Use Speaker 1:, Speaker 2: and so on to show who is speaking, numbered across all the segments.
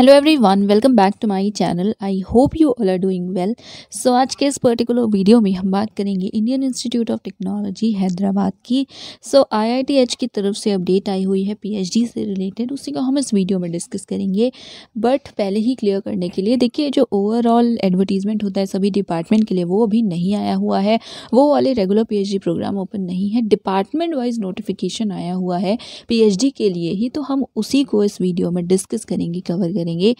Speaker 1: Hello everyone welcome back to my channel I hope you all are doing well so आज के इस particular video में हम बात करेंगे Indian Institute of Technology Hyderabad की सो टी आईआईटीएच की तरफ से अपडेट आई हुई है पीएचडी से रिलेटेड उसी को हम इस वीडियो में डिस्कस करेंगे बट पहले ही क्लियर करने के लिए देखिए जो ओवरऑल एडवर्टीजमेंट होता है सभी डिपार्टमेंट के लिए वो अभी नहीं आया हुआ है वो वाले रेगुलर पी प्रोग्राम ओपन नहीं है डिपार्टमेंट वाइज नोटिफिकेशन आया हुआ है पी के लिए ही तो हम उसी को इस वीडियो में डिस्कस करेंगे कवर करेंगे करेंगे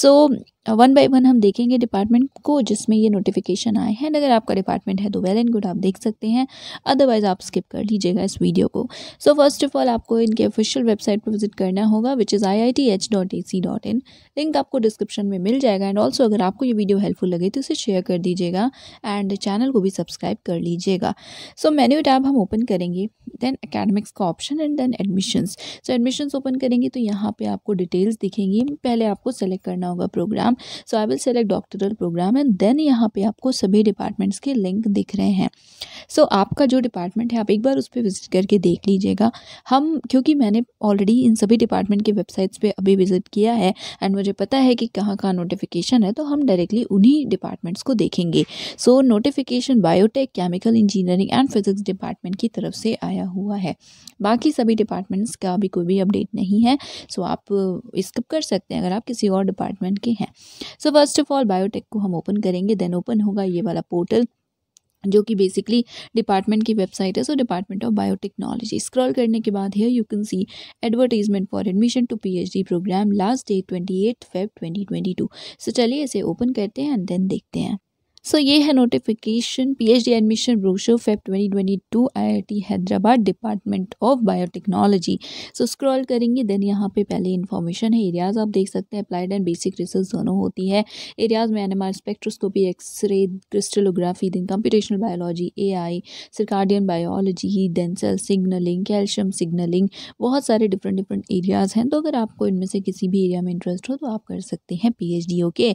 Speaker 1: so so, one by one हम देखेंगे डिपार्टमेंट को जिसमें ये नोटिफिकेशन आए हैं अगर आपका डिपार्टमेंट है तो वेल एंड गुड आप देख सकते हैं अदरवाइज आप स्किप कर लीजिएगा इस वीडियो को सो फर्स्ट ऑफ ऑल आपको इनके ऑफिशियल वेबसाइट पर विजिट करना होगा which is I I T H dot A C dot in link आपको डिस्क्रिप्शन में मिल जाएगा एंड ऑल्सो अगर आपको ये वीडियो हेल्पफुल लगे तो इसे शेयर कर दीजिएगा एंड चैनल को भी सब्सक्राइब कर लीजिएगा सो मेन्यू टैब हम ओपन करेंगे देन अकेडमिक्स का option and then admissions so admissions open करेंगे तो यहाँ पर आपको डिटेल्स दिखेंगी पहले आपको सेलेक्ट करना होगा programme so I will select doctoral programme and then यहाँ पे आपको सभी डिपार्टमेंट्स के लिंक दिख रहे हैं so आपका जो डिपार्टमेंट है आप एक बार उस पर विजिट करके देख लीजिएगा हम क्योंकि मैंने ऑलरेडी इन सभी डिपार्टमेंट के वेबसाइट्स पे अभी विजिट किया है एंड मुझे पता है कि कहाँ कहाँ नोटिफिकेशन है तो हम डायरेक्टली उन्हीं डिपार्टमेंट्स को देखेंगे so notification biotech chemical engineering and physics department की तरफ से आया हुआ है बाकी सभी डिपार्टमेंट्स का अभी कोई भी अपडेट नहीं है सो आप स्किप uh, कर सकते हैं अगर आप किसी और डिपार्टमेंट के हैं so first of all biotech को हम ओपन करेंगे देन ओपन होगा ये वाला पोर्टल जो कि बेसिकली डिपार्टमेंट की वेबसाइट है so department of biotechnology scroll करने के बाद here you can see advertisement for admission to PhD programme last date twenty eight Feb twenty twenty two so चलिए इसे ओपन करते हैं एंड देन देखते हैं सो ये है notification PhD admission brochure Feb 2022 IIT Hyderabad department of biotechnology so scroll करेंगे then यहाँ पे पहले इन्फॉर्मेशन है एरियाज आप देख सकते हैं अप्लाइड एंड बेसिक रिसर्च दोनों होती है एरियाज में animal spectroscopy x-ray crystallography then computational biology I circadian biology then cell signalling calcium signalling बहुत सारे डिफरेंट डिफरेंट एरियाज हैं तो अगर आपको इनमें से किसी भी एरिया में इंटरेस्ट हो तो आप कर सकते हैं पी ओके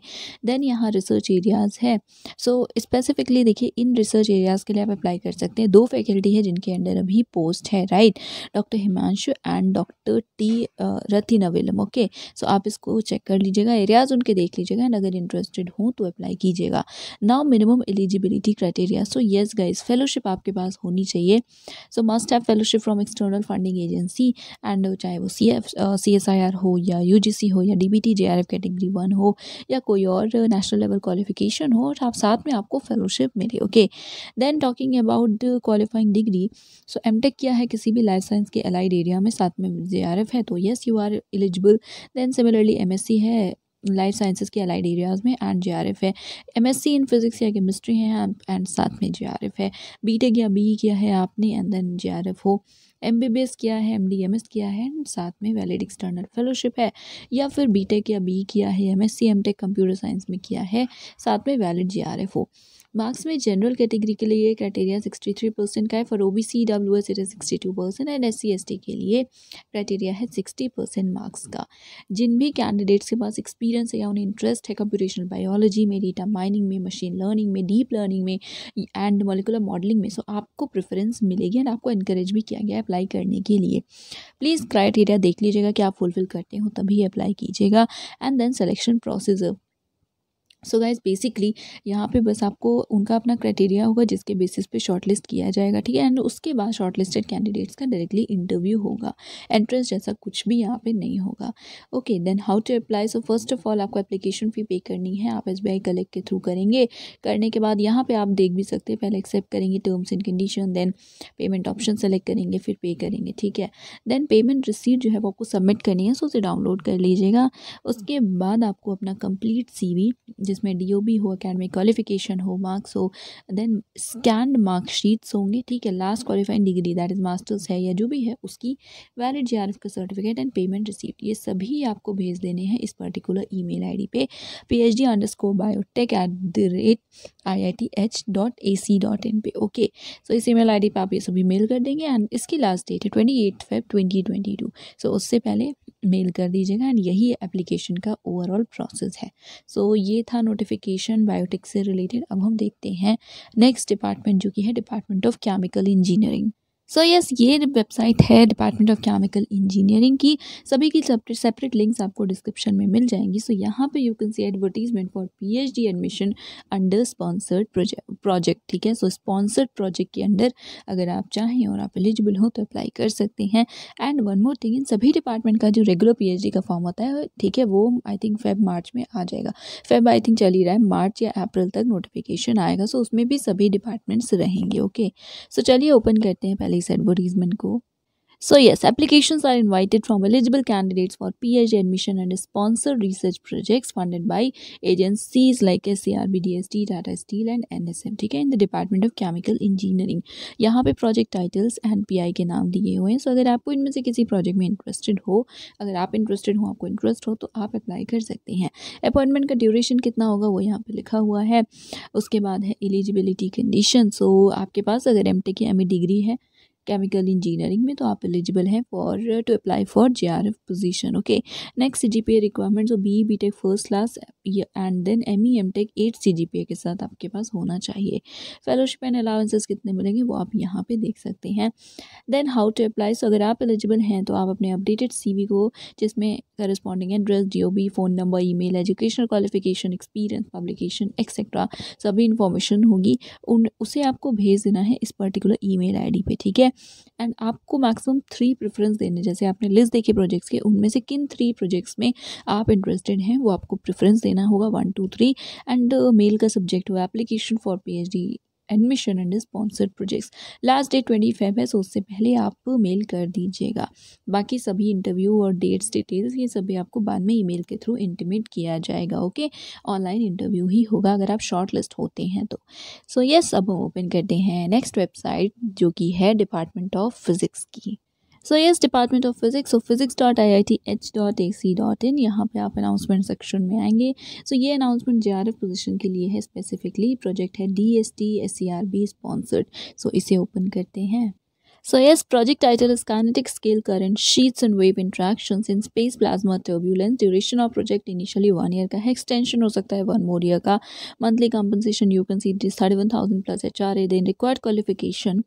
Speaker 1: देन यहाँ रिसर्च एरियाज है सो स्पेसिफिकली देखिए इन रिसर्च एरियाज़ के लिए आप अप्लाई कर सकते हैं दो फैकल्टी है जिनके अंडर अभी पोस्ट है right doctor Himanshu and doctor T Rathinavelan okay so आप इसको चेक कर लीजिएगा एरियाज़ उनके देख लीजिएगा एंड अगर इंटरेस्टेड हों तो अप्लाई कीजिएगा now minimum eligibility criteria so yes guys fellowship आपके पास होनी चाहिए so must have fellowship from external funding agency and चाहे वो C F C S I R हो या यू जी सी हो या D B T J R F category one हो या कोई और नेशनल लेवल क्वालिफिकेशन हो और आप साथ में आपको फेलोशिप मिली okay then talking about qualifying degree so M Tech किया है किसी भी लाइफ साइंस के अलाइड एरिया में साथ में जे आर एफ है तो yes you are eligible then similarly M S C है लाइफ साइंसिस के अलाइड एरियाज़ में एंड जेआरएफ है एमएससी इन फिजिक्स या केमिस्ट्री है एंड साथ में जेआरएफ है बीटेक या ई e किया है आपने एंड देन जेआरएफ हो एम बी बी एस किया है एम डी एम एस किया है साथ में वैलिड एक्सटर्नल फेलोशिप है या फिर बी टेक या बी e किया है M S C M Tech computer science में किया है साथ में valid G R F O marks में जनरल कैटेगरी के लिए क्राइटेरिया सिक्सटी थ्री परसेंट का है for O B C W S it is sixty two percent and S C S T के लिए क्राइटेरिया है सिक्सटी परसेंट मार्क्स का जिन भी कैंडिडेट्स के पास एक्सपीरियंस है या उन्हें इंटरेस्ट है कंप्यूटेशनल बायोलॉजी में डेटा माइनिंग में मशीन लर्निंग में डीप लर्निंग में एंड मोलिकुलर मॉडलिंग में सो आपको प्रेफरेंस मिलेगी एंड आपको इनक्रेज भी किया गया है अप्लाई करने के लिए प्लीज़ क्राइटेरिया देख लीजिएगा कि आप फुलफ़िल करते हो तभी अप्लाई कीजिएगा and then selection process so guys basically यहाँ पे बस आपको उनका अपना क्राइटेरिया होगा जिसके बेसिस पे शॉर्ट लिस्ट किया जाएगा ठीक है एंड उसके बाद शॉर्ट लिस्टेड कैंडिडेट्स का डायरेक्टली इंटरव्यू होगा एंट्रेंस जैसा कुछ भी यहाँ पे नहीं होगा okay then how to apply so first of all आपको एप्लीकेशन फ़ी पे करनी है आप एस बी आई कलेक्ट के थ्रू करेंगे करने के बाद यहाँ पर आप देख भी सकते हैं पहले एक्सेप्ट करेंगे terms and condition then payment option select करेंगे फिर पे करेंगे ठीक है देन पेमेंट रिसीट जो है वो आपको सबमिट करनी है सो उसे डाउनलोड कर लीजिएगा उसके बाद आपको अपना कंप्लीट सी जिसमें डी ओ बी हो अकेडमिक क्वालिफिकेशन हो मार्क्स हो देन स्कैंड मार्कशीट्स होंगे ठीक है last qualifying degree that is masters है या जो भी है उसकी वैलिड जे का सर्टिफिकेट एंड पेमेंट रिसिप्ट ये सभी आपको भेज देने हैं इस particular email I D पे P H D underscore biotech at the rate I I T H dot A C dot in पे ओके सो इस ई मेल आई डी पर आप ये सभी मेल कर देंगे एंड इसकी लास्ट डेट है twenty eight five twenty twenty two so उससे पहले मेल कर दीजिएगा एंड यही एप्लीकेशन का ओवरऑल प्रोसेस है सो so, ये था नोटिफिकेशन बायोटिक से रिलेटेड अब हम देखते हैं नेक्स्ट डिपार्टमेंट जो कि है department of chemical engineering so yes ये वेबसाइट है डिपार्टमेंट ऑफ केमिकल इंजीनियरिंग की सभी की सेपरेट सेपरेट लिंक्स आपको डिस्क्रिप्शन में मिल जाएंगी सो so, यहाँ पे you can see advertisement for PhD admission under sponsored project ठीक है सो स्पॉन्सर्ड प्रोजेक्ट के अंडर अगर आप चाहें और आप एलिजिबल हो तो अप्लाई कर सकते हैं एंड वन मोर थिंग इन सभी डिपार्टमेंट का जो रेगुलर पी का फॉर्म होता है ठीक है वो आई थिंक फेब मार्च में आ जाएगा फेब आई थिंक चल ही रहा है मार्च या अप्रैल तक नोटिफिकेशन आएगा सो so, उसमें भी सभी डिपार्टमेंट्स रहेंगे ओके सो चलिए ओपन करते हैं पहले इस एडवर्टीजमेंट को so yes application are invited from eligible candidates for P H D admission and sponsor research projects funded by agencies like S C R B D S T Tata steel and N S M ठीक है in the department of chemical engineering यहाँ पे project titles and P I के नाम दिए हुए हैं सो अगर आपको इनमें से किसी प्रोजेक्ट में इंटरेस्टेड हो अगर आप इंटरेस्टेड हो आपको इंटरेस्ट हो तो आप अप्लाई कर सकते हैं अपॉइंटमेंट का ड्यूरेशन कितना होगा वो यहाँ पर लिखा हुआ है उसके बाद है एलिजिबिलिटी कंडीशन सो आपके पास अगर एम टेक या एम ए डिग्री है केमिकल इंजीनियरिंग में तो आप एलिजिबल हैं for to apply for J R F position okay next C G P A requirement B B tech first class and then M E M tech at C G P A के साथ आपके पास होना चाहिए fellowship and allowances कितने मिलेंगे वो आप यहाँ पे देख सकते हैं then how to apply so अगर आप एलिजिबल हैं तो आप अपने अपडेटेड सी वी को जिसमें corresponding address D O B phone number email educational qualification experience publication etcetera सभी इंफॉर्मेशन होगी उन उसे आपको भेज देना है इस particular email I D पर ठीक है है एंड आपको मैक्सिमम थ्री प्रेफरेंस देने जैसे आपने लिस्ट देखी प्रोजेक्ट्स के उनमें से किन थ्री प्रोजेक्ट्स में आप इंटरेस्टेड हैं वो आपको प्रेफरेंस देना होगा one two three and mail का सब्जेक्ट हुआ application for P admission and sponsored projects last date twenty five है सो उससे पहले आप मेल कर दीजिएगा बाकी सभी इंटरव्यू और डेट्स डिटेल्स ये सभी आपको बाद में ईमेल के थ्रू इंटीमेट किया जाएगा ओके ऑनलाइन इंटरव्यू ही होगा अगर आप शॉर्ट लिस्ट होते हैं तो सो so, यस yes, अब हम ओपन करते हैं नेक्स्ट वेबसाइट जो कि है डिपार्टमेंट ऑफ फिज़िक्स की so yes department of physics so physics dot I I T H dot A C dot in यहाँ पर आप अनाउंसमेंट सेक्शन में आएंगे सो so, ये announcement J R F position के लिए है स्पेसिफिकली प्रोजेक्ट है D S T S C R B sponsored so इसे ओपन करते हैं So yes, project title is kinetic scale current sheets and wave interactions in space plasma turbulence. Duration of project initially one year का extension हो सकता है one more year का. Monthly compensation you can see this thirty one thousand plus HRA. Then required qualification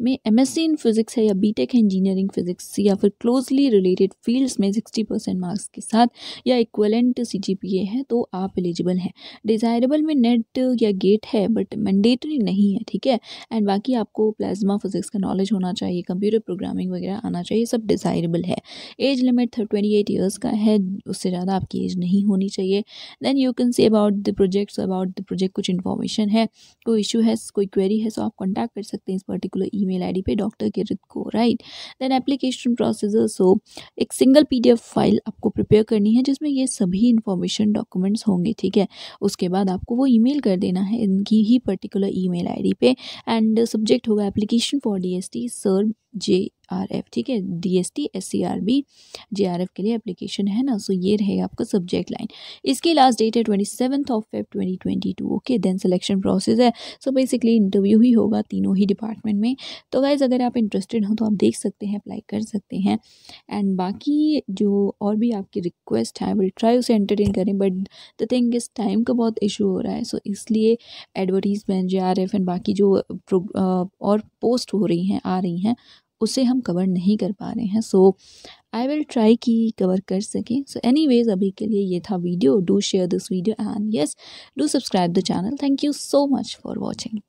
Speaker 1: में MSc in physics है या Tech engineering physics या फिर closely related fields में sixty percent marks के साथ या equivalent CGPA है तो आप eligible हैं. Desirable में net या gate है but mandatory नहीं है ठीक है. And बाकी आपको plasma physics का knowledge होना आना चाहिए कंप्यूटर प्रोग्रामिंग वगैरह आना चाहिए सब डिज़ायरेबल है age limit twenty eight years का है उससे ज़्यादा आपकी एज नहीं होनी चाहिए then you can see about the projects about the project कुछ इन्फॉर्मेशन है कोई इशू है कोई क्वेरी है सो आप कॉन्टैक्ट कर सकते हैं इस particular email I D पे डॉक्टर किरत को write then application procedure so एक single P D F file आपको प्रिपेयर करनी है जिसमें ये सभी इन्फॉर्मेशन डॉक्यूमेंट्स होंगे ठीक है उसके बाद आपको वो ई मेल कर देना है इनकी ही particular email I D पे एंड सब्जेक्ट होगा application for D S T episode J R F ठीक है D S T S C R B J R F के लिए एप्लीकेशन है ना सो ये रहेगा आपका सब्जेक्ट लाइन इसकी लास्ट डेट है twenty seven of Feb twenty twenty two okay then selection process है सो बेसिकली इंटरव्यू ही होगा तीनों ही डिपार्टमेंट में तो गाइज अगर आप इंटरेस्टेड हो तो आप देख सकते हैं अप्लाई कर सकते हैं एंड बाकी जो और भी आपकी रिक्वेस्ट है विल ट्राई उसे एंटरटेन करें बट द थिंग इस टाइम का बहुत इशू हो रहा है सो so, इसलिए advertisement J R F and बाकी जो और पोस्ट हो रही हैं आ रही हैं उसे हम कवर नहीं कर पा रहे हैं सो आई विल ट्राई कि कवर कर सकें सो एनी वेज अभी के लिए ये था video do share this video and yes do subscribe the channel thank you so much for watching